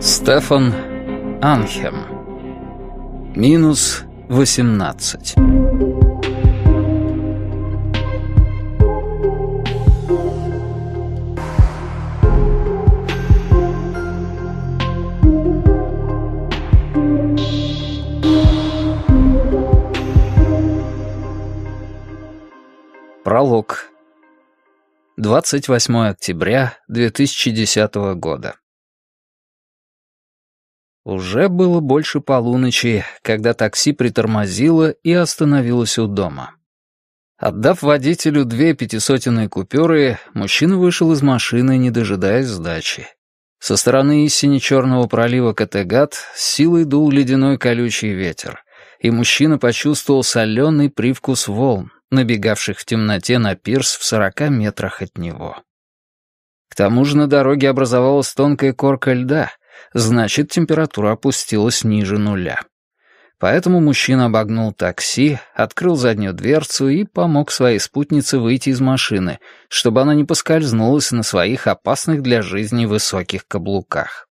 Стефан Анхем. Минус восемнадцать. Пролог. 28 октября 2010 года. Уже было больше полуночи, когда такси притормозило и остановилось у дома. Отдав водителю две пятисотенные купюры, мужчина вышел из машины, не дожидаясь сдачи. Со стороны истине черного пролива Категат силой дул ледяной колючий ветер, и мужчина почувствовал соленый привкус волн, набегавших в темноте на пирс в сорока метрах от него. К тому же на дороге образовалась тонкая корка льда — Значит, температура опустилась ниже нуля. Поэтому мужчина обогнул такси, открыл заднюю дверцу и помог своей спутнице выйти из машины, чтобы она не поскользнулась на своих опасных для жизни высоких каблуках.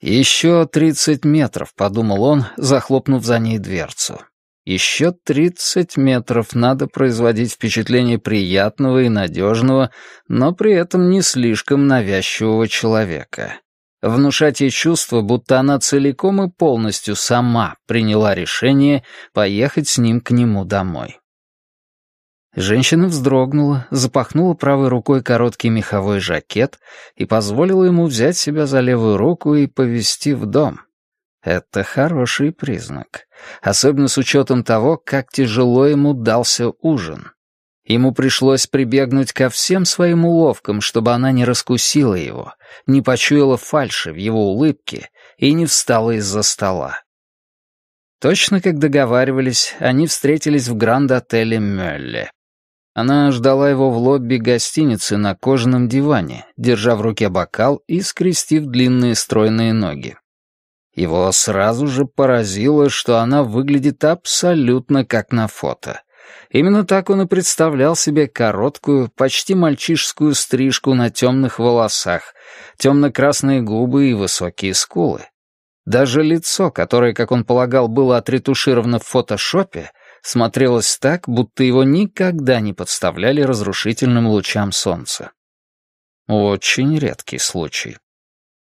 «Еще тридцать метров», — подумал он, захлопнув за ней дверцу. «Еще тридцать метров надо производить впечатление приятного и надежного, но при этом не слишком навязчивого человека» внушать ей чувство, будто она целиком и полностью сама приняла решение поехать с ним к нему домой. Женщина вздрогнула, запахнула правой рукой короткий меховой жакет и позволила ему взять себя за левую руку и повести в дом. Это хороший признак, особенно с учетом того, как тяжело ему дался ужин. Ему пришлось прибегнуть ко всем своим уловкам, чтобы она не раскусила его, не почуяла фальши в его улыбке и не встала из-за стола. Точно как договаривались, они встретились в гранд-отеле Мёлле. Она ждала его в лобби гостиницы на кожаном диване, держа в руке бокал и скрестив длинные стройные ноги. Его сразу же поразило, что она выглядит абсолютно как на фото. Именно так он и представлял себе короткую, почти мальчишескую стрижку на темных волосах, темно-красные губы и высокие скулы. Даже лицо, которое, как он полагал, было отретушировано в фотошопе, смотрелось так, будто его никогда не подставляли разрушительным лучам солнца. Очень редкий случай.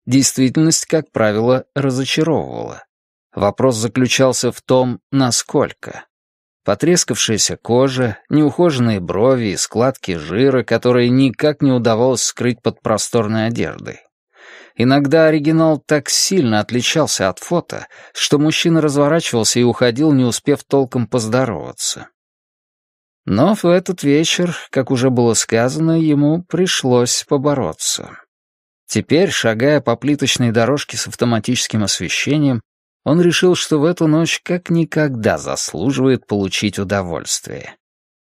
Действительность, как правило, разочаровывала. Вопрос заключался в том, насколько. Потрескавшаяся кожа, неухоженные брови и складки жира, которые никак не удавалось скрыть под просторной одеждой. Иногда оригинал так сильно отличался от фото, что мужчина разворачивался и уходил, не успев толком поздороваться. Но в этот вечер, как уже было сказано, ему пришлось побороться. Теперь, шагая по плиточной дорожке с автоматическим освещением, он решил, что в эту ночь как никогда заслуживает получить удовольствие.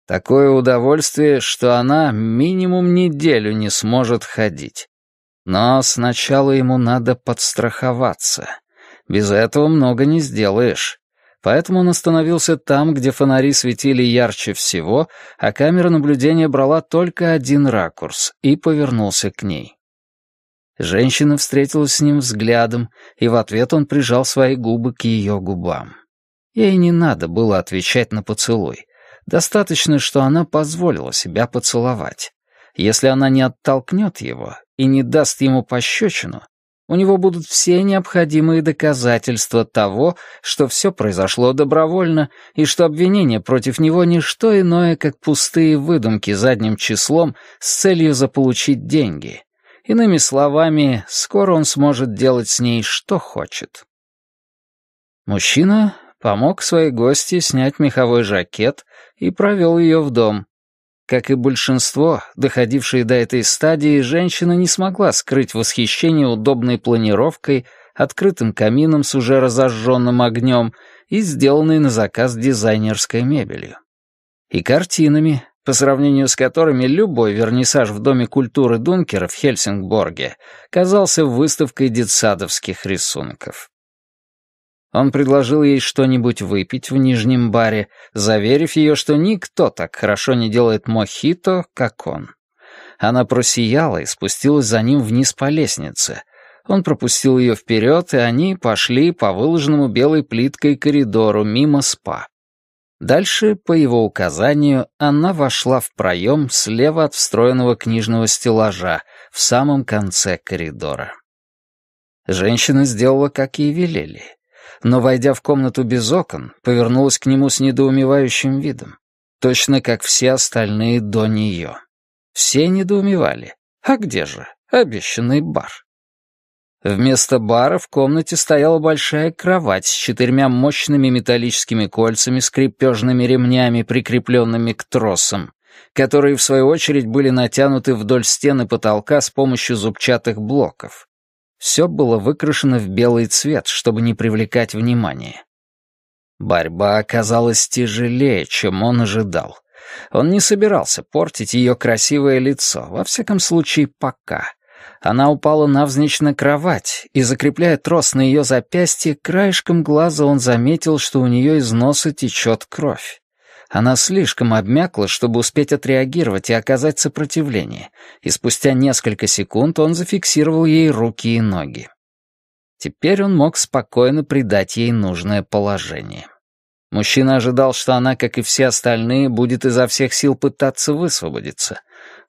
Такое удовольствие, что она минимум неделю не сможет ходить. Но сначала ему надо подстраховаться. Без этого много не сделаешь. Поэтому он остановился там, где фонари светили ярче всего, а камера наблюдения брала только один ракурс, и повернулся к ней. Женщина встретилась с ним взглядом, и в ответ он прижал свои губы к ее губам. Ей не надо было отвечать на поцелуй. Достаточно, что она позволила себя поцеловать. Если она не оттолкнет его и не даст ему пощечину, у него будут все необходимые доказательства того, что все произошло добровольно и что обвинение против него ничто иное, как пустые выдумки задним числом с целью заполучить деньги, Иными словами, скоро он сможет делать с ней что хочет. Мужчина помог своей гости снять меховой жакет и провел ее в дом. Как и большинство, доходившие до этой стадии, женщина не смогла скрыть восхищение удобной планировкой, открытым камином с уже разожженным огнем и сделанной на заказ дизайнерской мебелью. И картинами, по сравнению с которыми любой вернисаж в Доме культуры Дункера в Хельсингборге казался выставкой детсадовских рисунков. Он предложил ей что-нибудь выпить в нижнем баре, заверив ее, что никто так хорошо не делает мохито, как он. Она просияла и спустилась за ним вниз по лестнице. Он пропустил ее вперед, и они пошли по выложенному белой плиткой коридору мимо спа. Дальше, по его указанию, она вошла в проем слева от встроенного книжного стеллажа, в самом конце коридора. Женщина сделала, как ей велели, но, войдя в комнату без окон, повернулась к нему с недоумевающим видом, точно как все остальные до нее. Все недоумевали. А где же обещанный бар? Вместо бара в комнате стояла большая кровать с четырьмя мощными металлическими кольцами с крепежными ремнями, прикрепленными к тросам, которые, в свою очередь, были натянуты вдоль стены потолка с помощью зубчатых блоков. Все было выкрашено в белый цвет, чтобы не привлекать внимания. Борьба оказалась тяжелее, чем он ожидал. Он не собирался портить ее красивое лицо, во всяком случае, пока. Она упала навзничь на кровать, и, закрепляя трос на ее запястье, краешком глаза он заметил, что у нее из носа течет кровь. Она слишком обмякла, чтобы успеть отреагировать и оказать сопротивление, и спустя несколько секунд он зафиксировал ей руки и ноги. Теперь он мог спокойно придать ей нужное положение. Мужчина ожидал, что она, как и все остальные, будет изо всех сил пытаться высвободиться.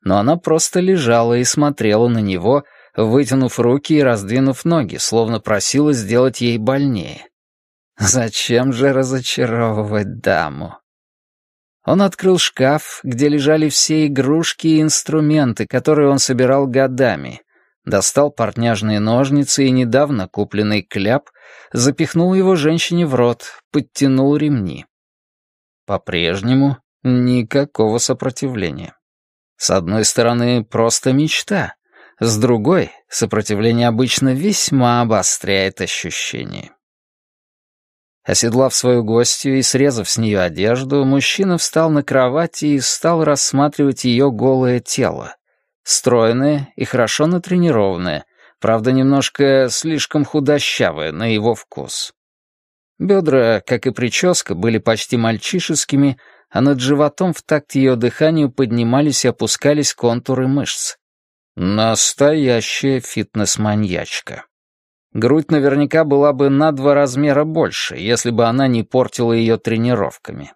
Но она просто лежала и смотрела на него, вытянув руки и раздвинув ноги, словно просила сделать ей больнее. Зачем же разочаровывать даму? Он открыл шкаф, где лежали все игрушки и инструменты, которые он собирал годами, достал портняжные ножницы и недавно купленный кляп, запихнул его женщине в рот, подтянул ремни. По-прежнему никакого сопротивления. С одной стороны, просто мечта. С другой, сопротивление обычно весьма обостряет ощущение. Оседлав свою гостью и срезав с нее одежду, мужчина встал на кровати и стал рассматривать ее голое тело — Стройные и хорошо натренированные, правда, немножко слишком худощавые на его вкус. Бедра, как и прическа, были почти мальчишескими, а над животом в такт ее дыханию поднимались и опускались контуры мышц. Настоящая фитнес-маньячка. Грудь наверняка была бы на два размера больше, если бы она не портила ее тренировками.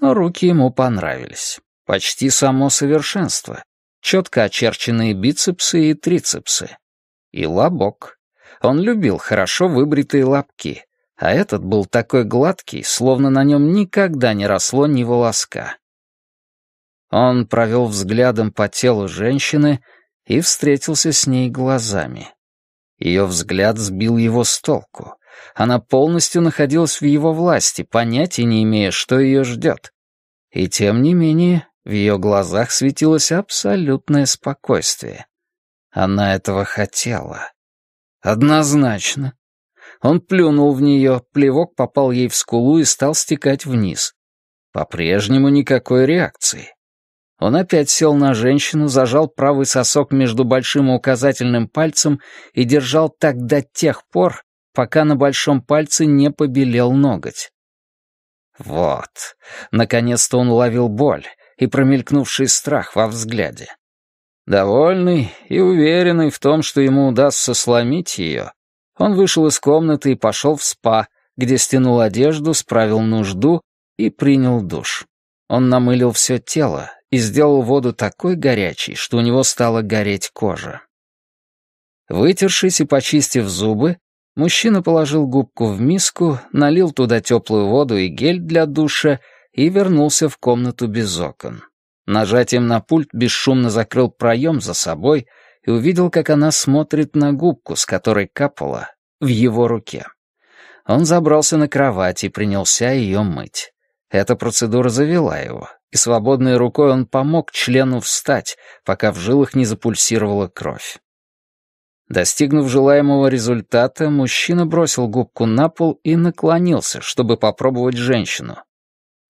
Но руки ему понравились. Почти само совершенство четко очерченные бицепсы и трицепсы. И лобок. Он любил хорошо выбритые лобки, а этот был такой гладкий, словно на нем никогда не росло ни волоска. Он провел взглядом по телу женщины и встретился с ней глазами. Ее взгляд сбил его с толку. Она полностью находилась в его власти, понятия не имея, что ее ждет. И тем не менее в ее глазах светилось абсолютное спокойствие. Она этого хотела. Однозначно. Он плюнул в нее, плевок попал ей в скулу и стал стекать вниз. По-прежнему никакой реакции. Он опять сел на женщину, зажал правый сосок между большим и указательным пальцем и держал так до тех пор, пока на большом пальце не побелел ноготь. Вот. Наконец-то он уловил боль, и промелькнувший страх во взгляде. Довольный и уверенный в том, что ему удастся сломить ее, он вышел из комнаты и пошел в спа, где стянул одежду, справил нужду и принял душ. Он намылил все тело и сделал воду такой горячей, что у него стала гореть кожа. Вытершись и почистив зубы, мужчина положил губку в миску, налил туда теплую воду и гель для душа и вернулся в комнату без окон. Нажатием на пульт бесшумно закрыл проем за собой и увидел, как она смотрит на губку, с которой капала, в его руке. Он забрался на кровать и принялся ее мыть. Эта процедура завела его, и свободной рукой он помог члену встать, пока в жилах не запульсировала кровь. Достигнув желаемого результата, мужчина бросил губку на пол и наклонился, чтобы попробовать женщину.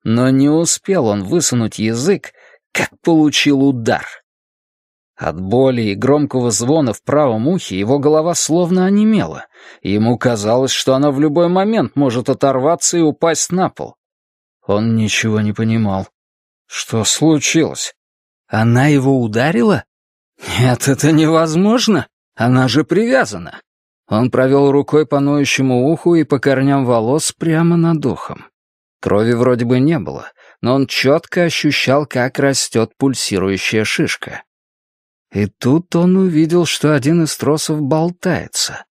Но не успел он высунуть язык, как получил удар. От боли и громкого звона в правом ухе его голова словно онемела, ему казалось, что она в любой момент может оторваться и упасть на пол. Он ничего не понимал. Что случилось? Она его ударила? Нет, это невозможно. Она же привязана. Он провел рукой по ноющему уху и по корням волос прямо над ухом. Крови вроде бы не было, но он четко ощущал, как растет пульсирующая шишка. И тут он увидел, что один из тросов болтается.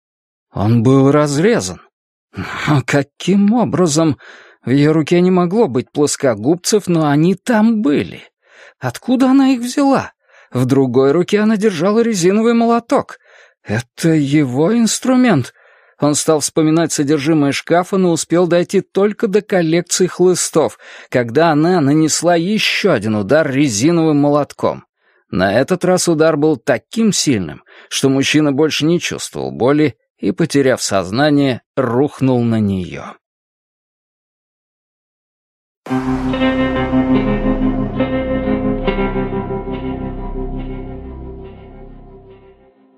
Он был разрезан. Но каким образом? В ее руке не могло быть плоскогубцев, но они там были. Откуда она их взяла? В другой руке она держала резиновый молоток. Это его инструмент. Он стал вспоминать содержимое шкафа, но успел дойти только до коллекции хлыстов, когда она нанесла еще один удар резиновым молотком. На этот раз удар был таким сильным, что мужчина больше не чувствовал боли и, потеряв сознание, рухнул на нее.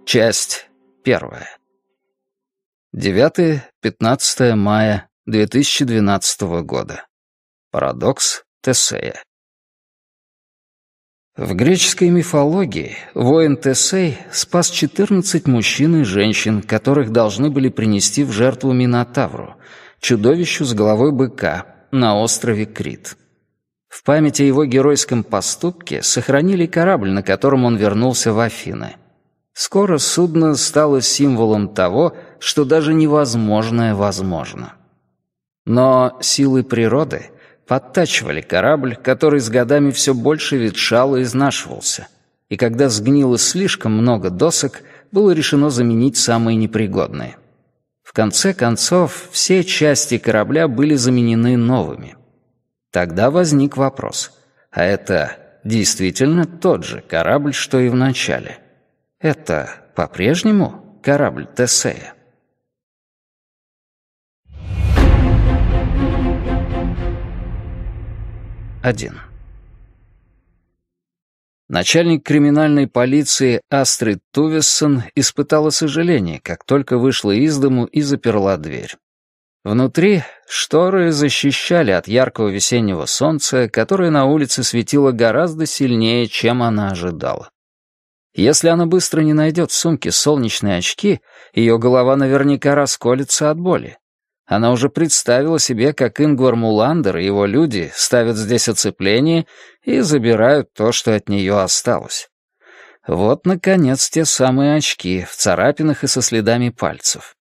Часть первая. 9-15 мая 2012 года. Парадокс Тесея. В греческой мифологии воин Тесей спас 14 мужчин и женщин, которых должны были принести в жертву Минотавру, чудовищу с головой быка, на острове Крит. В память о его геройском поступке сохранили корабль, на котором он вернулся в Афины. Скоро судно стало символом того, что что даже невозможное возможно. Но силы природы подтачивали корабль, который с годами все больше ветшал и изнашивался, и когда сгнило слишком много досок, было решено заменить самые непригодные. В конце концов, все части корабля были заменены новыми. Тогда возник вопрос, а это действительно тот же корабль, что и в начале? Это по-прежнему корабль Тесея? 1. Начальник криминальной полиции Астрид Тувессон испытала сожаление, как только вышла из дому и заперла дверь. Внутри шторы защищали от яркого весеннего солнца, которое на улице светило гораздо сильнее, чем она ожидала. Если она быстро не найдет в сумке солнечные очки, ее голова наверняка расколется от боли. Она уже представила себе, как Ингвар Муландер и его люди ставят здесь оцепление и забирают то, что от нее осталось. Вот, наконец, те самые очки, в царапинах и со следами пальцев.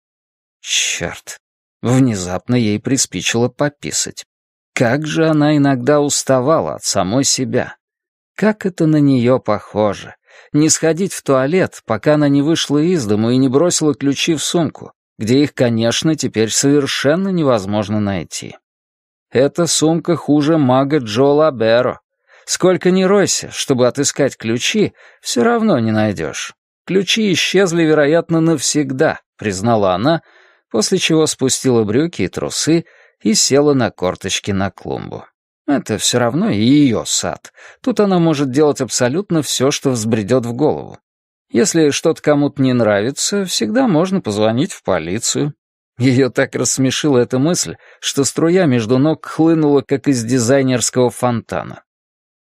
Черт. Внезапно ей приспичило пописать. Как же она иногда уставала от самой себя. Как это на нее похоже. Не сходить в туалет, пока она не вышла из дому и не бросила ключи в сумку где их, конечно, теперь совершенно невозможно найти. Эта сумка хуже мага Джо Лаберо. Сколько ни ройся, чтобы отыскать ключи, все равно не найдешь. Ключи исчезли, вероятно, навсегда, признала она, после чего спустила брюки и трусы и села на корточки на клумбу. Это все равно ее сад. Тут она может делать абсолютно все, что взбредет в голову. Если что-то кому-то не нравится, всегда можно позвонить в полицию. Ее так рассмешила эта мысль, что струя между ног хлынула, как из дизайнерского фонтана.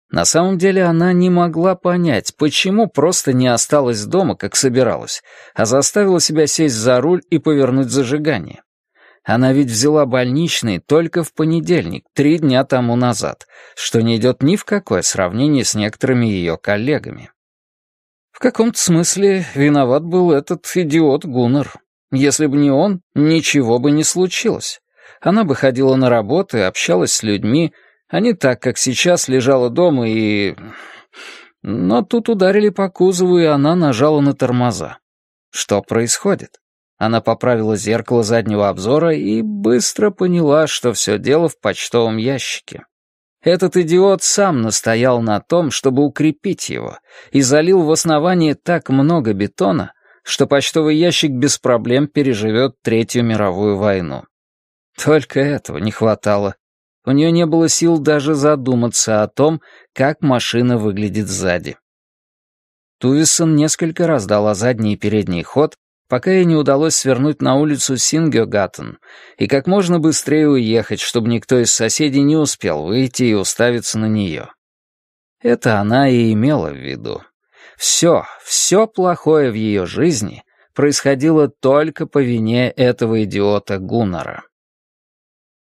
На самом деле она не могла понять, почему просто не осталась дома, как собиралась, а заставила себя сесть за руль и повернуть зажигание. Она ведь взяла больничный только в понедельник, три дня тому назад, что не идет ни в какое сравнение с некоторыми ее коллегами. В каком-то смысле виноват был этот идиот Гуннер. Если бы не он, ничего бы не случилось. Она бы ходила на работу и общалась с людьми, а не так, как сейчас лежала дома и... Но тут ударили по кузову, и она нажала на тормоза. Что происходит? Она поправила зеркало заднего обзора и быстро поняла, что все дело в почтовом ящике. Этот идиот сам настоял на том, чтобы укрепить его, и залил в основание так много бетона, что почтовый ящик без проблем переживет Третью мировую войну. Только этого не хватало. У нее не было сил даже задуматься о том, как машина выглядит сзади. Тувисон несколько раз дала задний и передний ход, пока ей не удалось свернуть на улицу Сингёгаттен и как можно быстрее уехать, чтобы никто из соседей не успел выйти и уставиться на нее. Это она и имела в виду. Все, все плохое в ее жизни происходило только по вине этого идиота Гуннара.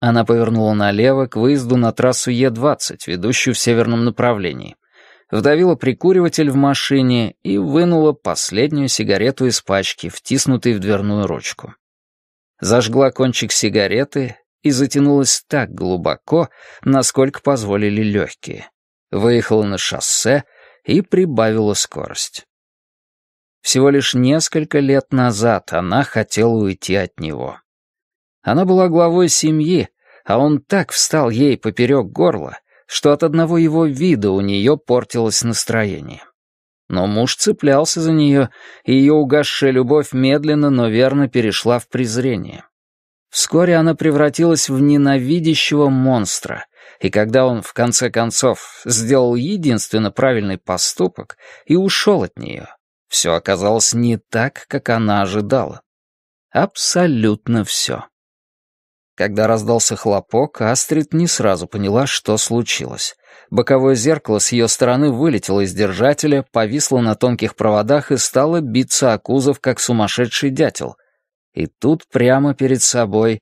Она повернула налево к выезду на трассу Е-20, ведущую в северном направлении вдавила прикуриватель в машине и вынула последнюю сигарету из пачки, втиснутой в дверную ручку. Зажгла кончик сигареты и затянулась так глубоко, насколько позволили легкие. Выехала на шоссе и прибавила скорость. Всего лишь несколько лет назад она хотела уйти от него. Она была главой семьи, а он так встал ей поперек горла, что от одного его вида у нее портилось настроение. Но муж цеплялся за нее, и ее угасшая любовь медленно, но верно перешла в презрение. Вскоре она превратилась в ненавидящего монстра, и когда он, в конце концов, сделал единственно правильный поступок и ушел от нее, все оказалось не так, как она ожидала. Абсолютно все. Когда раздался хлопок, Астрид не сразу поняла, что случилось. Боковое зеркало с ее стороны вылетело из держателя, повисло на тонких проводах и стало биться о кузов, как сумасшедший дятел. И тут прямо перед собой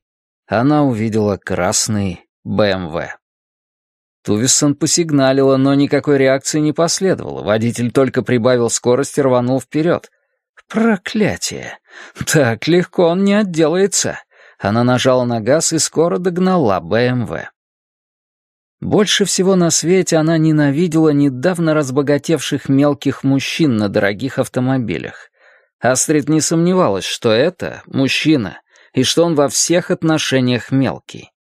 она увидела красный БМВ. Эм Тувисон посигналила, но никакой реакции не последовало. Водитель только прибавил скорость и рванул вперед. «Проклятие! Так легко он не отделается!» Она нажала на газ и скоро догнала БМВ. Эм Больше всего на свете она ненавидела недавно разбогатевших мелких мужчин на дорогих автомобилях. Астрид не сомневалась, что это мужчина, и что он во всех отношениях мелкий.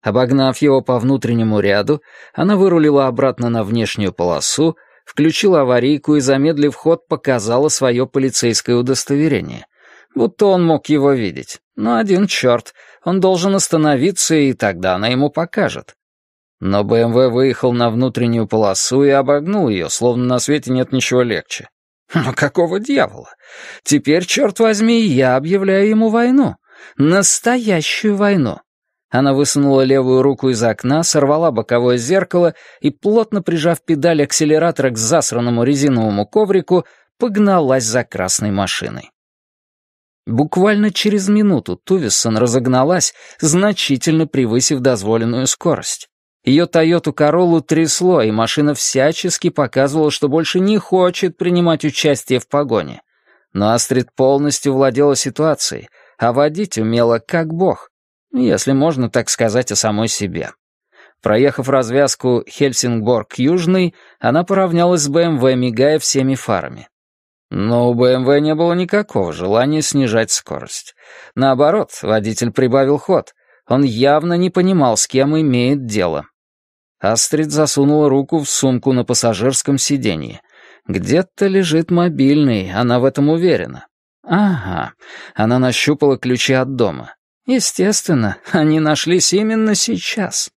Обогнав его по внутреннему ряду, она вырулила обратно на внешнюю полосу, включила аварийку и, замедлив ход, показала свое полицейское удостоверение будто он мог его видеть. Но один черт, он должен остановиться, и тогда она ему покажет. Но БМВ выехал на внутреннюю полосу и обогнул ее, словно на свете нет ничего легче. Но какого дьявола? Теперь, черт возьми, я объявляю ему войну. Настоящую войну. Она высунула левую руку из окна, сорвала боковое зеркало и, плотно прижав педаль акселератора к засранному резиновому коврику, погналась за красной машиной. Буквально через минуту Тувисон разогналась, значительно превысив дозволенную скорость. Ее «Тойоту Королу трясло, и машина всячески показывала, что больше не хочет принимать участие в погоне. Но Астрид полностью владела ситуацией, а водить умела как бог, если можно так сказать о самой себе. Проехав развязку Хельсингборг-Южный, она поравнялась с БМВ, мигая всеми фарами. Но у БМВ не было никакого желания снижать скорость. Наоборот, водитель прибавил ход. Он явно не понимал, с кем имеет дело. Астрид засунула руку в сумку на пассажирском сиденье. Где-то лежит мобильный, она в этом уверена. Ага, она нащупала ключи от дома. Естественно, они нашлись именно сейчас.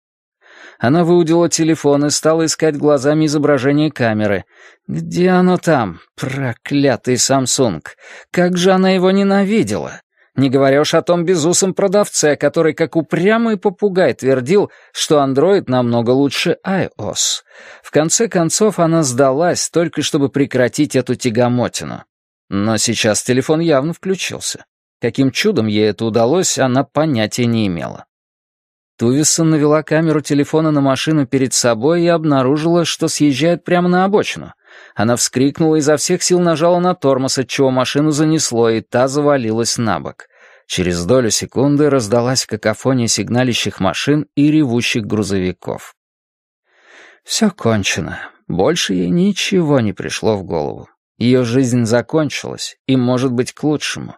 Она выудила телефон и стала искать глазами изображение камеры. «Где оно там? Проклятый Самсунг! Как же она его ненавидела!» Не говоря уж о том безусом продавце, который как упрямый попугай твердил, что Android намного лучше iOS. В конце концов она сдалась, только чтобы прекратить эту тягомотину. Но сейчас телефон явно включился. Каким чудом ей это удалось, она понятия не имела. Тувисон навела камеру телефона на машину перед собой и обнаружила, что съезжает прямо на обочину. Она вскрикнула и изо всех сил нажала на тормоз, отчего машину занесло, и та завалилась на бок. Через долю секунды раздалась какофония сигналящих машин и ревущих грузовиков. Все кончено. Больше ей ничего не пришло в голову. Ее жизнь закончилась, и, может быть, к лучшему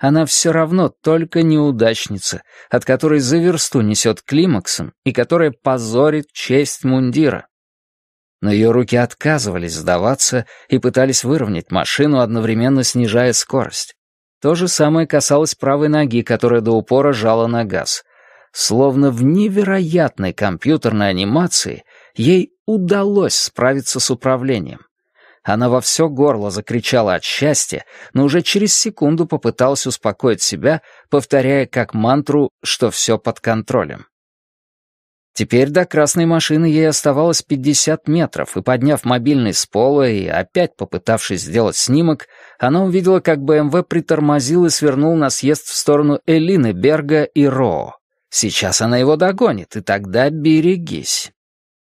она все равно только неудачница, от которой за версту несет климаксом и которая позорит честь мундира. Но ее руки отказывались сдаваться и пытались выровнять машину, одновременно снижая скорость. То же самое касалось правой ноги, которая до упора жала на газ. Словно в невероятной компьютерной анимации ей удалось справиться с управлением. Она во все горло закричала от счастья, но уже через секунду попыталась успокоить себя, повторяя как мантру, что все под контролем. Теперь до красной машины ей оставалось 50 метров, и, подняв мобильный с пола и опять попытавшись сделать снимок, она увидела, как БМВ притормозил и свернул на съезд в сторону Элины Берга и Роу. Сейчас она его догонит, и тогда берегись.